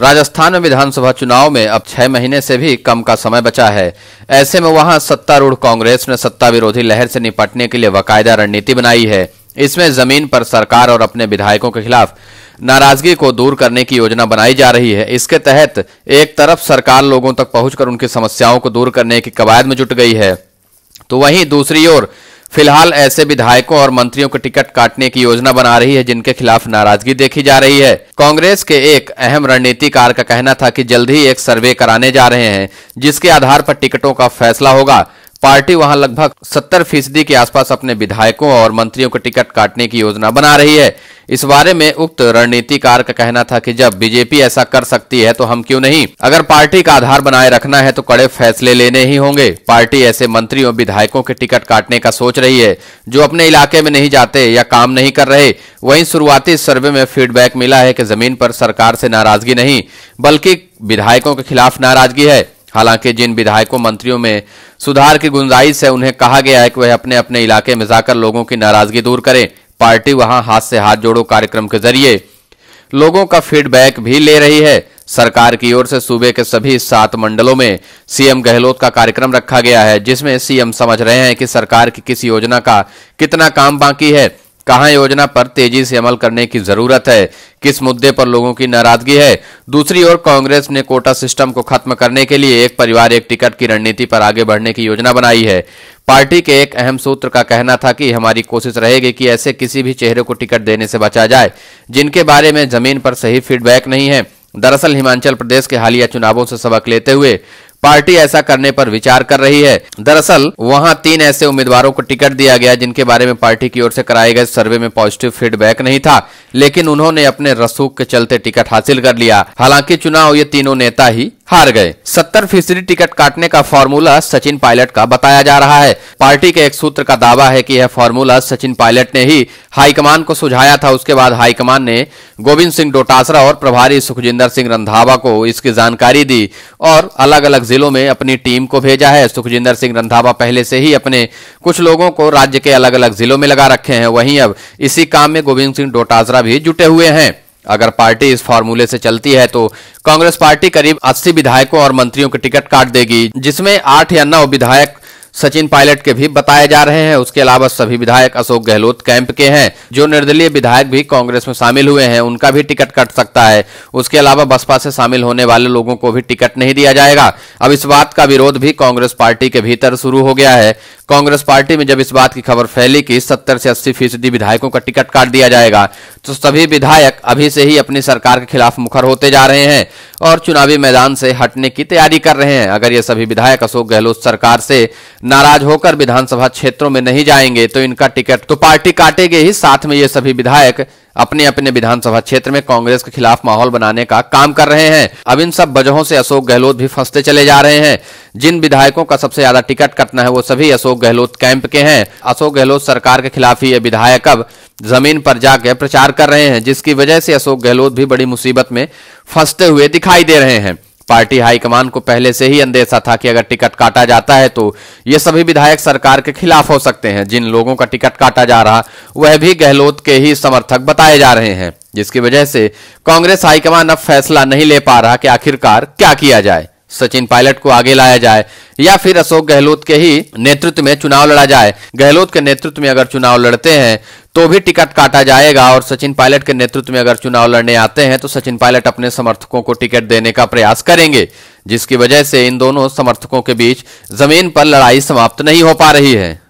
राजस्थान में विधानसभा चुनाव में अब छह महीने से भी कम का समय बचा है ऐसे में वहां सत्तारूढ़ कांग्रेस ने सत्ता विरोधी लहर से निपटने के लिए वकायदा रणनीति बनाई है इसमें जमीन पर सरकार और अपने विधायकों के खिलाफ नाराजगी को दूर करने की योजना बनाई जा रही है इसके तहत एक तरफ सरकार लोगों तक पहुंचकर उनकी समस्याओं को दूर करने की कवायद में जुट गई है तो वहीं दूसरी ओर फिलहाल ऐसे विधायकों और मंत्रियों के टिकट काटने की योजना बना रही है जिनके खिलाफ नाराजगी देखी जा रही है कांग्रेस के एक अहम रणनीतिकार का कहना था कि जल्द ही एक सर्वे कराने जा रहे हैं जिसके आधार पर टिकटों का फैसला होगा पार्टी वहां लगभग 70 फीसदी के आसपास अपने विधायकों और मंत्रियों के टिकट काटने की योजना बना रही है इस बारे में उक्त रणनीतिकार का कहना था कि जब बीजेपी ऐसा कर सकती है तो हम क्यों नहीं अगर पार्टी का आधार बनाए रखना है तो कड़े फैसले लेने ही होंगे पार्टी ऐसे मंत्रियों विधायकों के टिकट काटने का सोच रही है जो अपने इलाके में नहीं जाते या काम नहीं कर रहे वहीं शुरुआती सर्वे में फीडबैक मिला है कि जमीन पर सरकार से नाराजगी नहीं बल्कि विधायकों के खिलाफ नाराजगी है हालांकि जिन विधायकों मंत्रियों में सुधार की गुंजाइश है उन्हें कहा गया है कि वह अपने अपने इलाके में जाकर लोगों की नाराजगी दूर करें पार्टी वहां हाथ से हाथ जोड़ो कार्यक्रम के जरिए लोगों का फीडबैक भी ले रही है सरकार की ओर से सूबे के सभी सात मंडलों में सीएम गहलोत का कार्यक्रम रखा गया है जिसमें सीएम समझ रहे हैं कि सरकार की किस योजना का कितना काम बाकी है कहां योजना पर तेजी से अमल करने की जरूरत है किस मुद्दे पर लोगों की नाराजगी है दूसरी ओर कांग्रेस ने कोटा सिस्टम को खत्म करने के लिए एक परिवार एक टिकट की रणनीति पर आगे बढ़ने की योजना बनाई है पार्टी के एक अहम सूत्र का कहना था कि हमारी कोशिश रहेगी कि ऐसे किसी भी चेहरे को टिकट देने से बचा जाए जिनके बारे में जमीन पर सही फीडबैक नहीं है दरअसल हिमाचल प्रदेश के हालिया चुनावों से सबक लेते हुए पार्टी ऐसा करने पर विचार कर रही है दरअसल वहां तीन ऐसे उम्मीदवारों को टिकट दिया गया जिनके बारे में पार्टी की ओर से कराए गए सर्वे में पॉजिटिव फीडबैक नहीं था लेकिन उन्होंने अपने रसूख के चलते टिकट हासिल कर लिया हालांकि चुनाव ये तीनों नेता ही हार गए सत्तर फीसदी टिकट काटने का फॉर्मूला सचिन पायलट का बताया जा रहा है पार्टी के एक सूत्र का दावा है कि यह फॉर्मूला सचिन पायलट ने ही हाईकमान को सुझाया था उसके बाद हाईकमान ने गोविंद सिंह डोटासरा और प्रभारी सुखजिंदर सिंह रंधावा को इसकी जानकारी दी और अलग अलग जिलों में अपनी टीम को भेजा है सुखजिंदर सिंह रंधावा पहले से ही अपने कुछ लोगों को राज्य के अलग अलग जिलों में लगा रखे हैं वहीं अब इसी काम में गोविंद सिंह डोटासरा भी जुटे हुए हैं अगर पार्टी इस फॉर्मूले से चलती है तो कांग्रेस पार्टी करीब 80 विधायकों और मंत्रियों के टिकट काट देगी जिसमें आठ या नौ विधायक सचिन पायलट के भी बताए जा रहे हैं उसके अलावा सभी विधायक अशोक गहलोत कैंप के हैं जो निर्दलीय विधायक भी कांग्रेस में शामिल हुए हैं उनका भी टिकट कट सकता है उसके अलावा बसपा से शामिल होने वाले लोगों को भी टिकट नहीं दिया जाएगा अब इस बात का विरोध भी कांग्रेस पार्टी के भीतर शुरू हो गया है कांग्रेस पार्टी में जब इस बात की खबर फैली कि सत्तर से अस्सी फीसदी विधायकों का टिकट काट दिया जाएगा तो सभी विधायक अभी से ही अपनी सरकार के खिलाफ मुखर होते जा रहे हैं और चुनावी मैदान से हटने की तैयारी कर रहे हैं अगर ये सभी विधायक अशोक गहलोत सरकार से नाराज होकर विधानसभा क्षेत्रों में नहीं जाएंगे तो इनका टिकट तो पार्टी काटेगी ही साथ में ये सभी विधायक अपने अपने विधानसभा क्षेत्र में कांग्रेस के खिलाफ माहौल बनाने का काम कर रहे हैं अब इन सब वजहों से अशोक गहलोत भी फंसते चले जा रहे हैं जिन विधायकों का सबसे ज्यादा टिकट कटना है वो सभी अशोक गहलोत कैंप के हैं अशोक गहलोत सरकार के खिलाफ ही ये विधायक अब जमीन पर जाकर प्रचार कर रहे हैं जिसकी वजह से अशोक गहलोत भी बड़ी मुसीबत में फंसते हुए दिखाई दे रहे हैं पार्टी हाईकमान को पहले से ही अंदेशा था कि अगर टिकट काटा जाता है तो ये सभी विधायक सरकार के खिलाफ हो सकते हैं जिन लोगों का टिकट काटा जा रहा वह भी गहलोत के ही समर्थक बताए जा रहे हैं जिसकी वजह से कांग्रेस हाईकमान अब फैसला नहीं ले पा रहा कि आखिरकार क्या किया जाए सचिन पायलट को आगे लाया जाए या फिर अशोक गहलोत के ही नेतृत्व में चुनाव लड़ा जाए गहलोत के नेतृत्व में अगर चुनाव लड़ते हैं तो भी टिकट काटा जाएगा और सचिन पायलट के नेतृत्व में अगर चुनाव लड़ने आते हैं तो सचिन पायलट अपने समर्थकों को टिकट देने का प्रयास करेंगे जिसकी वजह से इन दोनों समर्थकों के बीच जमीन पर लड़ाई समाप्त नहीं हो पा रही है